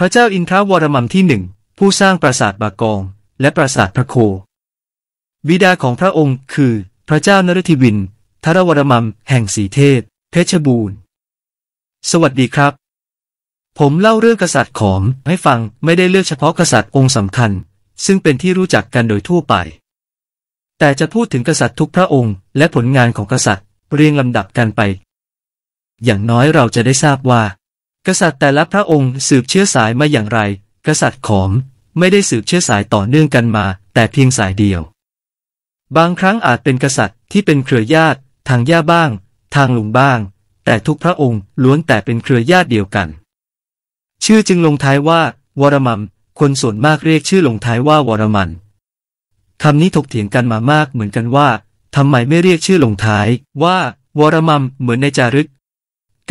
พระเจ้าอินทราวรมัมที่หนึ่ง ผู้สร้างปราสาทบากองและปราสาทพระโค บิดาของพระองค์คือพระเจ้านรทิวิน ทรวรมัมแห่งสีเทพเพชรบูรณ์ สวัสดีครับ ผมเล่าเรื่องกษัตริย์ขอม ให้ฟังไม่ได้เลือกเฉพาะกษัตริย์องค์สำคัญ ซึ่งเป็นที่รู้จักกันโดยทั่วไป แต่จะพูดถึงกษัตริย์ทุกพระองค์ และผลงานของกษัตริย์ เรียงลำดับกันไป อย่างน้อยเราจะได้ทราบว่ากษัตริย์แต่ละพระองค์สืบเชื้อสายมาอย่างไร กษัตริย์ขอม ไม่ได้สืบเชื้อสายต่อเนื่องกันมา แต่เพียงสายเดียว บางครั้งอาจเป็นกษัตริย์ที่เป็นเครือญาติทางย่าบ้าง ทางลุงบ้าง แต่ทุกพระองค์ล้วนแต่เป็นเครือญาติเดียวกัน ชื่อจึงลงท้ายว่า วรมัมคนส่วนมากเรียกชื่อลงท้ายว่าวรมันคำนี้ถกเถียงกันมามากเหมือนกันว่าทำไมไม่เรียกชื่อลงท้ายว่าวรมัมเหมือนในจารึก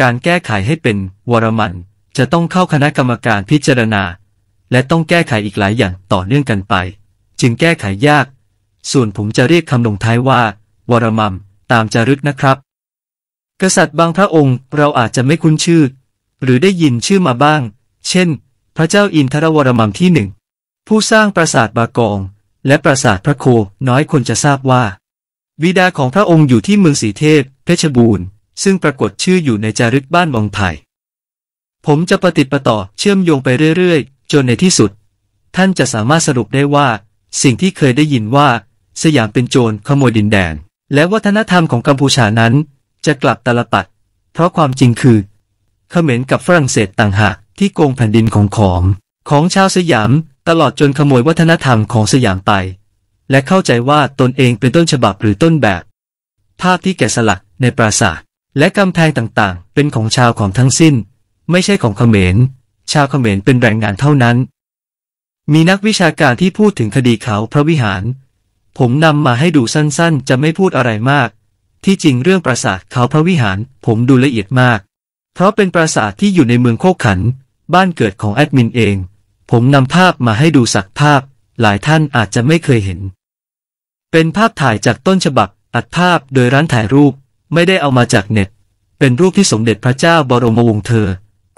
การแก้ไขให้เป็น วรมันจะต้องเข้าคณะกรรมการพิจารณา และต้องแก้ไขอีกหลายอย่างต่อเนื่องกันไป จึงแก้ไขยาก ส่วนผมจะเรียกคำลงท้ายว่า วรมัมตามจารึกนะครับ กษัตริย์บางพระองค์ เราอาจจะไม่คุ้นชื่อ หรือได้ยินชื่อมาบ้าง เช่น พระเจ้าอินทรวรมัมที่หนึ่งผู้สร้างปราสาทบากองและปราสาทพระโค น้อยคนจะทราบว่าวิดาของพระองค์อยู่ที่เมืองสีเทพ เพชรบูรณ์ซึ่งปรากฏชื่ออยู่ในจารึกบ้านมองไทย ผมจะปฏิปต่อเชื่อมโยงไปเรื่อยๆ จนในที่สุด ท่านจะสามารถสรุปได้ว่า สิ่งที่เคยได้ยินว่าสยามเป็นโจรขโมยดินแดนและวัฒนธรรมของกัมพูชานั้น จะกลับตลปัด เพราะความจริงคือ เขมรกับฝรั่งเศสต่างหากที่โกงแผ่นดินของขอม ของชาวสยาม ตลอดจนขโมยวัฒนธรรมของสยามไปและเข้าใจว่าตนเองเป็นต้นฉบับหรือต้นแบบ ภาพที่แกะสลักในปราสาทและกำแพงต่างๆ เป็นของชาวของทั้งสิ้น ไม่ใช่ของเขมร ชาวเขมรเป็นแรงงานเท่านั้น มีนักวิชาการที่พูดถึงคดีเขาพระวิหาร ผมนำมาให้ดูสั้นๆ จะไม่พูดอะไรมาก ที่จริงเรื่องปราสาท เขาพระวิหาร ผมดูละเอียดมาก เพราะเป็นปราสาทที่อยู่ในเมืองโคกขันบ้านเกิดของแอดมินเองผมนำภาพมาให้ดูสักภาพ หลายท่านอาจจะไม่เคยเห็น เป็นภาพถ่ายจากต้นฉบับอัดภาพโดยร้านถ่ายรูปไม่ได้เอามาจากเน็ต เป็นรูปที่สมเด็จพระเจ้าบรมวงศ์เธอ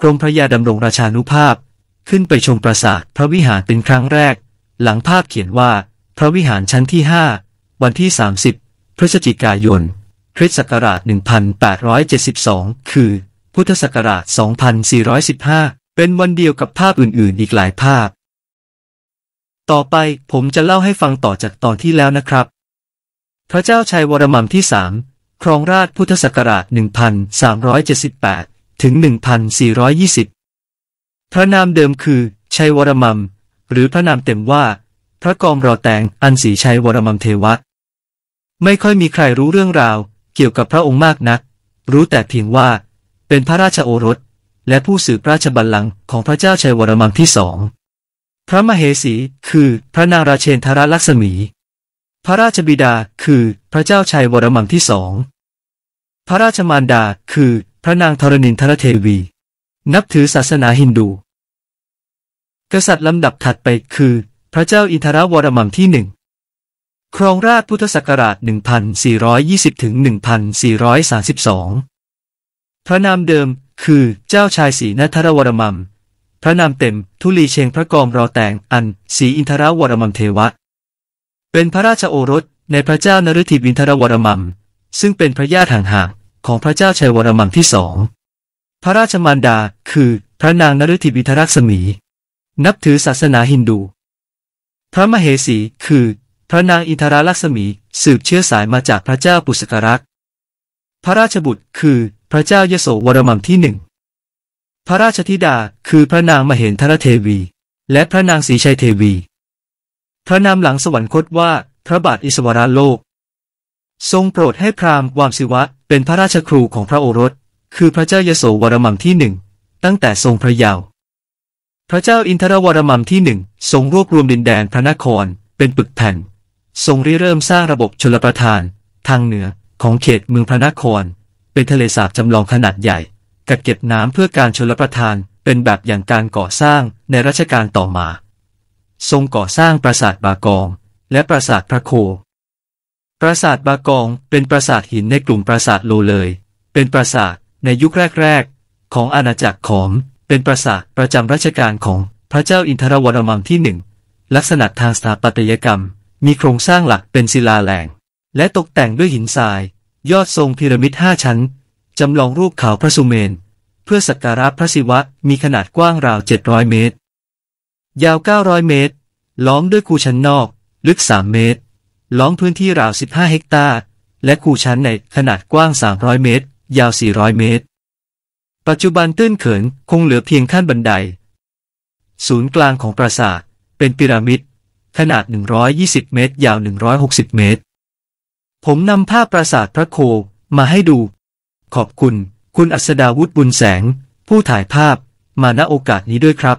กรมพระยาดำรงราชานุภาพ ขึ้นไปชมปราสาทพระวิหารเป็นครั้งแรก หลังภาพเขียนว่า พระวิหารชั้นที่ 5 วันที่ 30 พฤศจิกายน คริสต์ศักราช 1872 คือ พุทธศักราช 2415 เป็นวันเดียวกับภาพอื่นๆ อีกหลายภาพ ต่อไปผมจะเล่าให้ฟังต่อจากตอนที่แล้วนะครับ พระเจ้าชัยวรมันที่สามครองราชพุทธศักราช1378 ถึง 1420 พระนามเดิมคือ ชัยวรมัม หรือพระนามเต็มว่า พระกองรอแตง อันสีชัยวรมัมเทวะ ไม่ค่อยมีใครรู้เรื่องราว เกี่ยวกับพระองค์มากนัก รู้แต่เพียงว่า เป็นพระราชโอรส และผู้สืบราชบัลลังก์ของพระเจ้าชัยวรมัมที่สอง พระมเหสี คือ พระนางราเชนทรลักษมีพระราชบิดาคือพระเจ้าชัยวรมังที่สอง พระราชมารดาคือพระนางธรณินทรเทวี นับถือศาสนาฮินดู กษัตริย์ลำดับถัดไปคือพระเจ้าอินทรวรมังที่หนึ่ง ครองราชพุทธศักราช 1420ถึง1432 พระนามเดิมคือเจ้าชายศรีนัทรวรมังพระนามเต็มทุลีเชงพระกรมรอแตงอันศรีอินทรวรมังเทวะเป็นพระราชโอรสในพระเจ้านฤทิวินทรวรมัมซึ่งเป็นพระญาติห่างๆของพระเจ้าชัยวรมัมที่สองพระราชมารดาคือพระนางนฤทิวิทรักษมี นับถือศาสนาฮินดูพระมเหสีคือ พระนางอินทราลักษมีสืบเชื้อสายมาจากพระเจ้าปุสกรักพระราชบุตรคือพระเจ้ายโสวรมัมที่หนึ่งพระราชธิดาคือพระนางมเหนทรเทวี และพระนางศรีชัยเทวีพระนามหลังสวรรคตว่าพระบาทอิสวราโลก ทรงโปรดให้พราหมณ์วามศิวะ เป็นพระราชครูของพระโอรส คือพระเจ้ายโสวรมังที่หนึ่ง ตั้งแต่ทรงพระเยาว์พระเจ้าอินทรวรมังที่หนึ่งทรงรวบรวมดินแดนพระนคร เป็นปึกแผ่น ทรงริเริ่มสร้างระบบชลประทานทางเหนือของเขตเมืองพระนคร เป็นทะเลสาบจำลองขนาดใหญ่กักเก็บน้ำเพื่อการชลประทานเป็นแบบอย่างการก่อสร้างในรัชกาลต่อมาทรงก่อสร้างปราสาทบากอง และปราสาทพระโค ปราสาทบากอง เป็นปราสาทหินในกลุ่มปราสาทโลเลย เป็นปราสาทในยุคแรกๆของอาณาจักรขอม เป็นปราสาทประจำรัชการของพระเจ้าอินทรวรมังที่หนึ่งลักษณะทางสถาปัตยกรรม มีโครงสร้างหลักเป็นศิลาแหลงและตกแต่งด้วยหินทราย ยอดทรงพีระมิดห้าชั้นจำลองรูปเขาพระสุเมนเพื่อสักการะพระศิวะมีขนาดกว้างราว700เมตรยาว 900 เมตร ล้อมด้วยคูชั้นนอกลึก 3 เมตร ล้อมพื้นที่ราว 15 เฮกตาร์ และคูชั้นในขนาดกว้าง 300 เมตร ยาว 400 เมตร ปัจจุบันตื้นเขินคงเหลือเพียงขั้นบันได ศูนย์กลางของปราสาทเป็นพีระมิด ขนาด 120 เมตร ยาว 160 เมตร ผมนำภาพปราสาทพระโคมาให้ดู ขอบคุณคุณอัศดาวุฒิบุญแสง ผู้ถ่ายภาพมาณโอกาสนี้ด้วยครับ